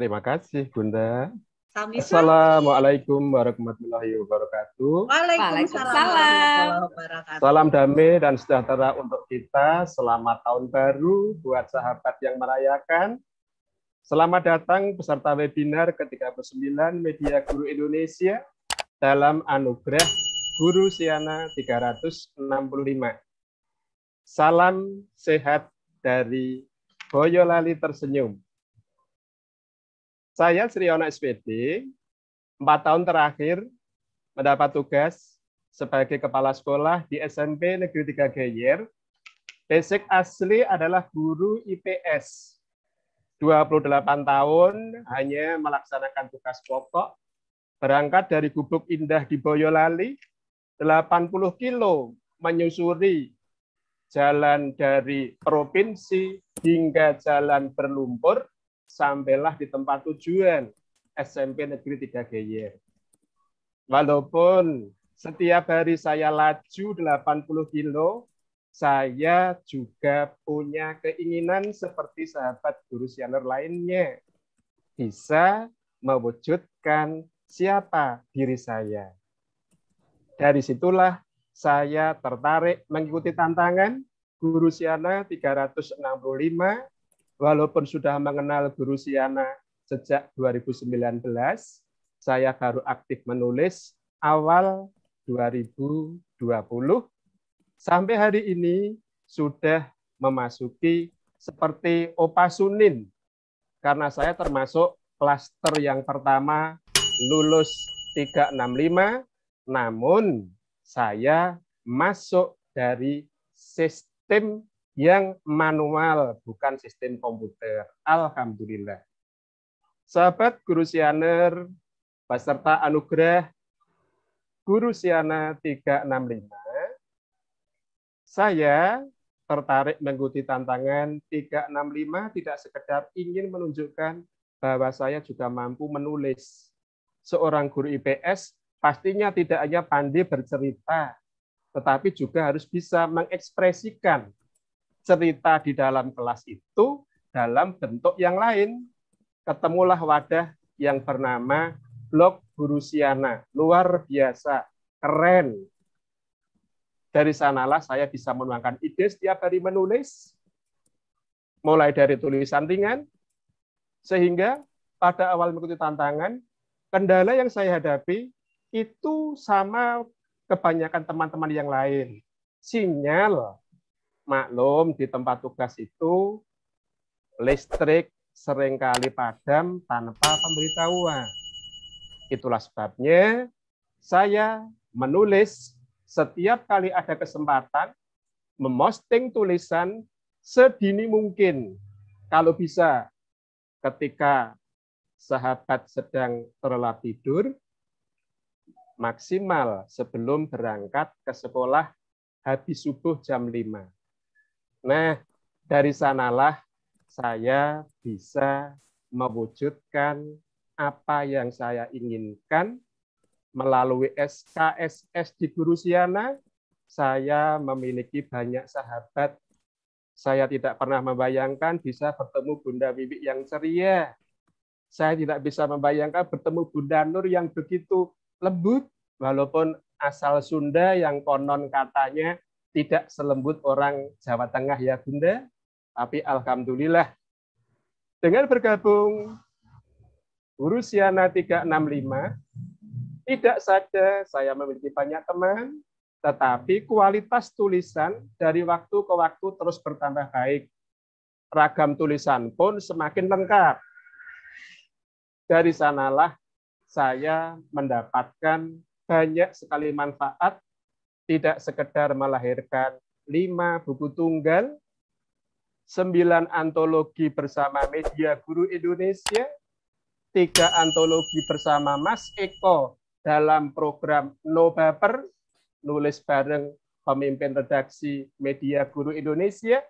Terima kasih, Bunda. Sami Assalamualaikum warahmatullahi wabarakatuh. Waalaikumsalam Salam damai dan sejahtera untuk kita. Selamat tahun baru buat sahabat yang merayakan. Selamat datang peserta webinar ke-39 Media Guru Indonesia dalam anugerah Guru Siana 365. Salam sehat dari Boyolali tersenyum. Saya Sriono SPD, empat tahun terakhir mendapat tugas sebagai kepala sekolah di SMP Negeri 3 Geyer. Basic asli adalah guru IPS. 28 tahun hanya melaksanakan tugas pokok, berangkat dari Gubuk Indah di Boyolali, 80 kilo menyusuri jalan dari provinsi hingga jalan berlumpur sampailah di tempat tujuan SMP Negeri 3 Geyer. Walaupun setiap hari saya laju 80 kilo, saya juga punya keinginan seperti sahabat guru sianer lainnya. Bisa mewujudkan siapa diri saya. Dari situlah saya tertarik mengikuti tantangan Guru Siana 365 walaupun sudah mengenal guru Siana sejak 2019, saya baru aktif menulis awal 2020 sampai hari ini sudah memasuki seperti opasunin karena saya termasuk klaster yang pertama lulus 365 namun saya masuk dari sistem yang manual, bukan sistem komputer. Alhamdulillah. Sahabat Guru Sianer, peserta anugerah Guru Siana 365, saya tertarik mengikuti tantangan 365 tidak sekedar ingin menunjukkan bahwa saya juga mampu menulis. Seorang guru IPS pastinya tidak hanya pandai bercerita, tetapi juga harus bisa mengekspresikan cerita di dalam kelas itu dalam bentuk yang lain. Ketemulah wadah yang bernama blog Burusiana. Luar biasa, keren. Dari sanalah saya bisa menuangkan ide setiap hari menulis, mulai dari tulisan ringan, sehingga pada awal mengikuti tantangan, kendala yang saya hadapi itu sama kebanyakan teman-teman yang lain. Sinyal maklum di tempat tugas itu listrik seringkali padam tanpa pemberitahuan. Itulah sebabnya saya menulis setiap kali ada kesempatan memosting tulisan sedini mungkin. Kalau bisa ketika sahabat sedang terlelap tidur, maksimal sebelum berangkat ke sekolah habis subuh jam 5 Nah, dari sanalah saya bisa mewujudkan apa yang saya inginkan melalui SKSS di Guru Saya memiliki banyak sahabat. Saya tidak pernah membayangkan bisa bertemu Bunda Bibi yang ceria. Saya tidak bisa membayangkan bertemu Bunda Nur yang begitu lembut, walaupun asal Sunda yang konon katanya tidak selembut orang Jawa Tengah ya Bunda, tapi alhamdulillah dengan bergabung Urusiana 365 tidak saja saya memiliki banyak teman, tetapi kualitas tulisan dari waktu ke waktu terus bertambah baik. Ragam tulisan pun semakin lengkap. Dari sanalah saya mendapatkan banyak sekali manfaat tidak sekedar melahirkan lima buku tunggal, sembilan antologi bersama Media Guru Indonesia, tiga antologi bersama Mas Eko dalam program Paper, nulis bareng pemimpin redaksi Media Guru Indonesia,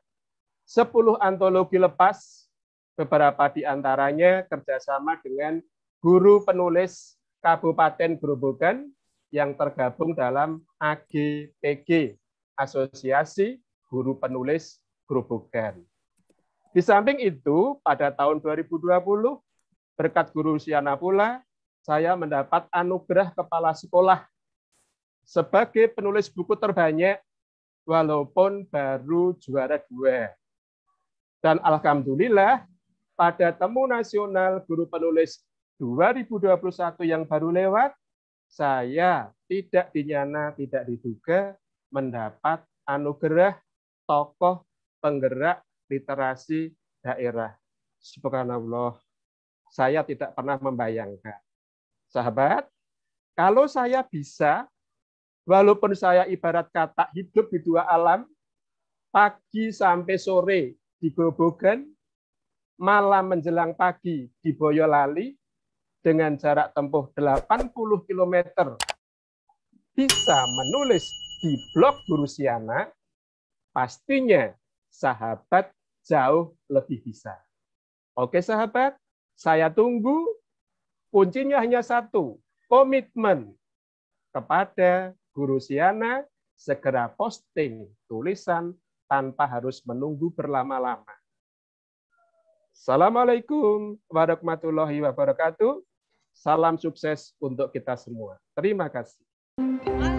sepuluh antologi lepas, beberapa di antaranya kerjasama dengan guru penulis Kabupaten Grobogan, yang tergabung dalam AGPG, Asosiasi Guru Penulis Grobogan. Di samping itu, pada tahun 2020, berkat guru Siana pula, saya mendapat anugerah kepala sekolah sebagai penulis buku terbanyak, walaupun baru juara dua. Dan Alhamdulillah, pada Temu Nasional Guru Penulis 2021 yang baru lewat, saya tidak dinyana, tidak diduga mendapat anugerah tokoh penggerak literasi daerah. Subhanallah, saya tidak pernah membayangkan. Sahabat, kalau saya bisa, walaupun saya ibarat kata hidup di dua alam, pagi sampai sore di Grobogan, malam menjelang pagi di Boyolali, dengan jarak tempuh 80 km bisa menulis di blog guru Siana, pastinya sahabat jauh lebih bisa. Oke sahabat, saya tunggu. Kuncinya hanya satu, komitmen kepada Guru Siana segera posting tulisan tanpa harus menunggu berlama-lama. Assalamualaikum warahmatullahi wabarakatuh. Salam sukses untuk kita semua. Terima kasih.